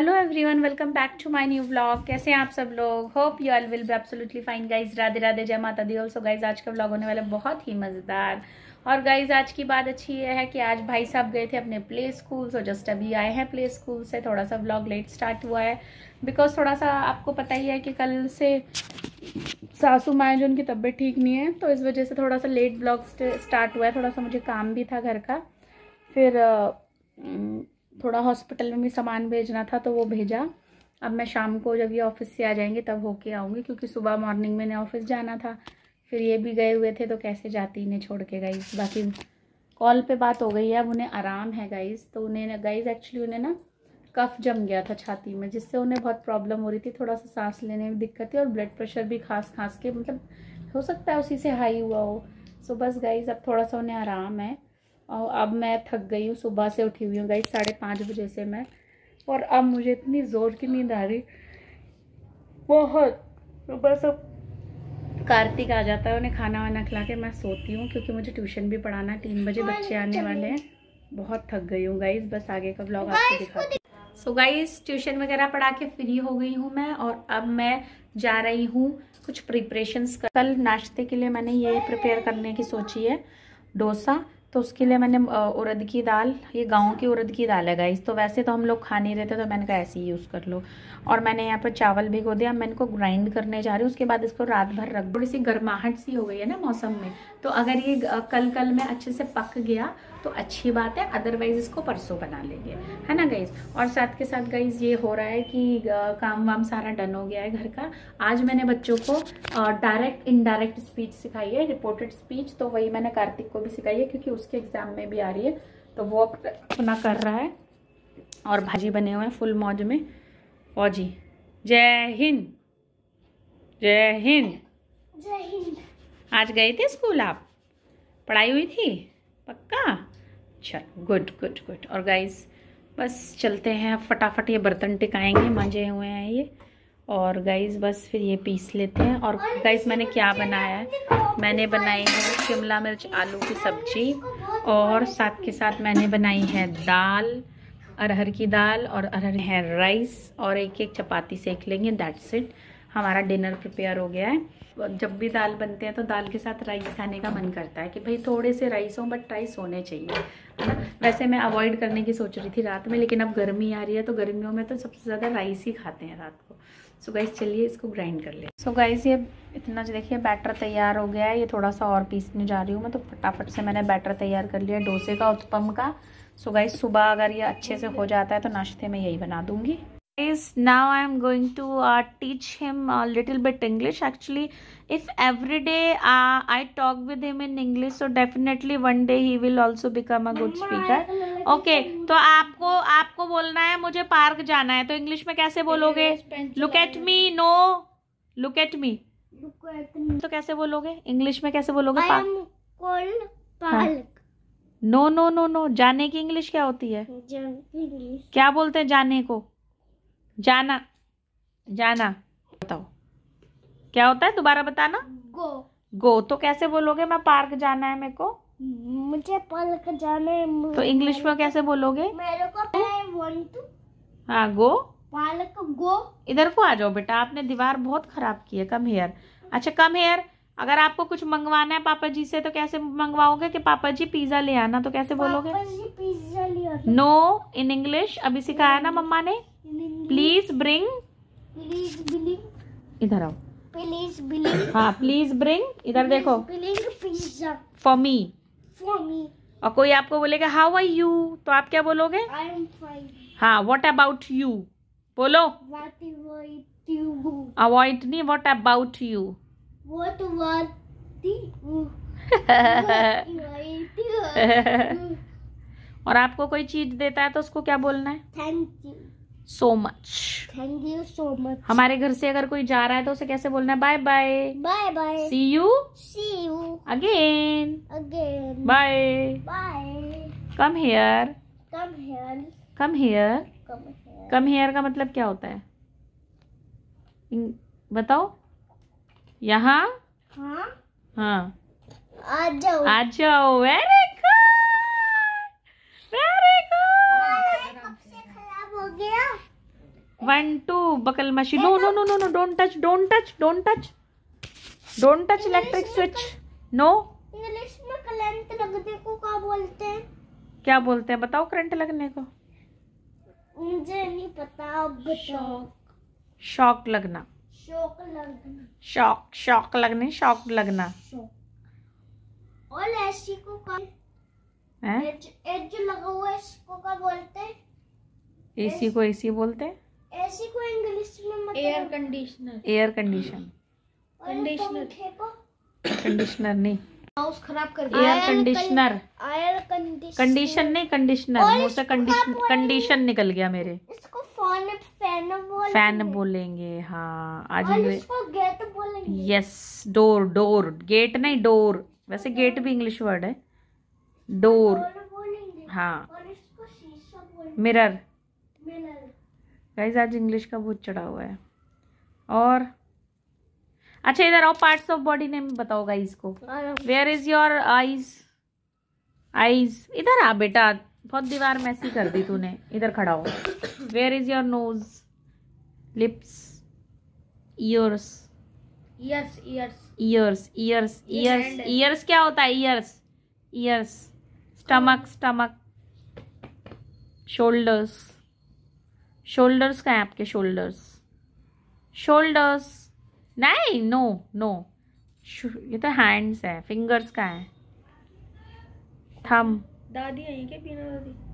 Hello everyone welcome back to my new blog कैसे हैं आप सब लोग hope you all will be absolutely fine guys Radhe Radhe जय माता दी ऑल्सो गाइज आज का ब्लॉग होने वाला बहुत ही मज़ेदार और गाइज आज की बात अच्छी ये है कि आज भाई साहब गए थे अपने प्ले स्कूल और जस्ट अभी आए हैं प्ले स्कूल से थोड़ा सा ब्लॉग लेट स्टार्ट हुआ है बिकॉज थोड़ा सा आपको पता ही है कि कल से सासू माँ जो उनकी तबीयत ठीक नहीं है तो इस वजह से थोड़ा सा लेट ब्लॉग स्टार्ट हुआ है थोड़ा सा मुझे काम भी था घर का फिर थोड़ा हॉस्पिटल में भी सामान भेजना था तो वो भेजा अब मैं शाम को जब ये ऑफिस से आ जाएंगे तब होके आऊँगी क्योंकि सुबह मॉर्निंग मैंने ऑफिस जाना था फिर ये भी गए हुए थे तो कैसे जाती इन्हें छोड़ के गई बाकी कॉल पे बात हो गई है अब उन्हें आराम है गाइज तो उन्हें गाइज एक्चुअली उन्हें ना कफ जम गया था छाती में जिससे उन्हें बहुत प्रॉब्लम हो रही थी थोड़ा सा सांस लेने में दिक्कत थी और ब्लड प्रेशर भी खास खास के मतलब हो सकता है उसी से हाई हुआ हो सो बस गाइज अब थोड़ा सा उन्हें आराम है और अब मैं थक गई हूँ सुबह से उठी हुई हूँ गई साढ़े पाँच बजे से मैं और अब मुझे इतनी ज़ोर की नींद आ रही बहुत बस अब कार्तिक आ जाता है उन्हें खाना वाना खिला के मैं सोती हूँ क्योंकि मुझे ट्यूशन भी पढ़ाना है तीन बजे हाँ, बच्चे आने वाले हैं बहुत थक गई हूँ गाइज बस आगे का ब्लॉग आपको दिखाती हूँ सो गाइज ट्यूशन वगैरह पढ़ा के फ्री हो गई हूँ मैं और अब मैं जा रही हूँ कुछ प्रिपरेशन कर कल नाश्ते के लिए मैंने ये प्रिपेयर करने की सोची है डोसा तो उसके लिए मैंने उड़द की दाल ये गाँव की उड़द की दाल है गाइस तो वैसे तो हम लोग खा नहीं रहते तो मैंने कहा ऐसे ही यूज़ कर लो और मैंने यहाँ पर चावल भिगो दिया मैं इनको ग्राइंड करने जा रही हूँ उसके बाद इसको रात भर रख थोड़ी सी गर्माहट सी हो गई है ना मौसम में तो अगर ये कल कल में अच्छे से पक गया तो अच्छी बात है अदरवाइज इसको परसों बना लेंगे है ना गाइज और साथ के साथ गाइज ये हो रहा है कि काम वाम सारा डन हो गया है घर का आज मैंने बच्चों को डायरेक्ट इनडायरेक्ट स्पीच सिखाई है रिपोर्टेड स्पीच तो वही मैंने कार्तिक को भी सिखाई है क्योंकि उसके एग्जाम में भी आ रही है तो वो अपना कर रहा है और भाजी बने हुए हैं फुल मौज में फौजी जय हिंद जय हिंद जय हिंद आज गए थे स्कूल आप पढ़ाई हुई थी पक्का चल गुड गुड गुड और गाइस बस चलते हैं फटाफट ये बर्तन टिकाएंगे मांजे हुए हैं ये और गाइस बस फिर ये पीस लेते हैं और गाइस मैंने क्या बनाया है मैंने बनाई है शिमला मिर्च आलू की सब्जी और साथ के साथ मैंने बनाई है दाल अरहर की दाल और अरहर है राइस और एक एक चपाती सेक लेंगे दैट्स इट हमारा डिनर प्रिपेयर हो गया है जब भी दाल बनते हैं तो दाल के साथ राइस खाने का मन करता है कि भाई थोड़े से राइस हों बट राइस होने चाहिए है ना वैसे मैं अवॉइड करने की सोच रही थी रात में लेकिन अब गर्मी आ रही है तो गर्मियों में तो सबसे ज़्यादा राइस ही खाते हैं रात को सो गाइस चलिए इसको ग्राइंड कर ले सो गाइस ये इतना जो देखिए बैटर तैयार हो गया है ये थोड़ा सा और पीसने जा रही हूँ मैं तो फटाफट से मैंने बैटर तैयार कर लिया डोसे का उत्पम का सो गाइस सुबह अगर ये अच्छे से हो जाता है तो नाश्ते में यही बना दूँगी is now i am going to uh, teach him a little bit english actually if every day uh, i talk with him in english so definitely one day he will also become a good speaker okay to aapko aapko bolna hai mujhe park jana hai to english mein kaise bologe look at me no look at me तो कैसे बोलोगे English में कैसे बोलोगे park park no no no no जाने की English क्या होती है क्या बोलते हैं जाने को जाना जाना बताओ क्या होता है दोबारा बताना गो गो तो कैसे बोलोगे मैं पार्क जाना है मेरे को मुझे पार्क जाना है तो इंग्लिश में कैसे बोलोगे मेरे को वांट टू हाँ गो पार्क गो इधर को आ जाओ बेटा आपने दीवार बहुत खराब की है कम हेयर अच्छा कम हेयर अगर आपको कुछ मंगवाना है पापा जी से तो कैसे मंगवाओगे कि पापा जी पिज्जा ले आना तो कैसे बोलोगे पिज्जा ले नो इन इंग्लिश अभी सिखाया ना मम्मा ने प्लीज ब्रिंग प्लीज बिलिंग इधर आओ प्लीज बिलिंग हाँ प्लीज ब्रिंग इधर देखो please pizza for me for me और कोई आपको बोलेगा हाउ आर यू तो आप क्या बोलोगे आई एम फाइन हाँ व्हाट अबाउट यू बोलो अवॉइड नहीं what about you what about और आपको कोई चीज देता है तो उसको क्या बोलना है thank you so much thank you so much हमारे घर से अगर कोई जा रहा है तो उसे कैसे बोलना है bye bye bye bye see you see you again again bye bye come here come here come here come here का मतलब क्या होता है बताओ यहाँ हाँ, हाँ। जाओ आ जाओ वेरी गुड वेरी गुड खराब हो गया one two buckle machine no no no no no don't touch don't touch don't touch don't touch electric switch no English में करंट लगने को क्या बोलते हैं क्या बोलते हैं बताओ करंट लगने को मुझे नहीं पता शॉक शॉक लगना शॉक लगना शॉक शॉक लगने शॉक लगना शौक और ऐसी को का एज, लगा हुआ इसको क्या बोलते हैं एसी को एसी बोलते हैं air conditioner air condition conditioner conditioner नहीं खराब कर एयर कंडीशनर एयर कंडीशन नहीं कंडीशनर मुझसे कंडीशन कंडीशन निकल गया मेरे इसको फोन फैन बोलेंगे फैन बोलेंगे हाँ आज इसको गेट बोलेंगे यस डोर डोर गेट नहीं डोर वैसे गेट भी इंग्लिश वर्ड है डोर हाँ मिरर मिरर गाइज आज इंग्लिश का बहुत चढ़ा हुआ है और अच्छा इधर आओ पार्ट्स ऑफ बॉडी नेम बताओ गाइज को where is your eyes eyes इधर आ बेटा बहुत दीवार मैसी कर दी तूने इधर खड़ा हो where is your nose lips ears ears ears ears ears ears ears क्या होता है ears ears stomach stomach shoulders shoulders का है आपके शोल्डर्स शोल्डर्स नहीं नो नो ये तो हैंड्स है फिंगर्स का है थम दादी आई क्या बिना दादी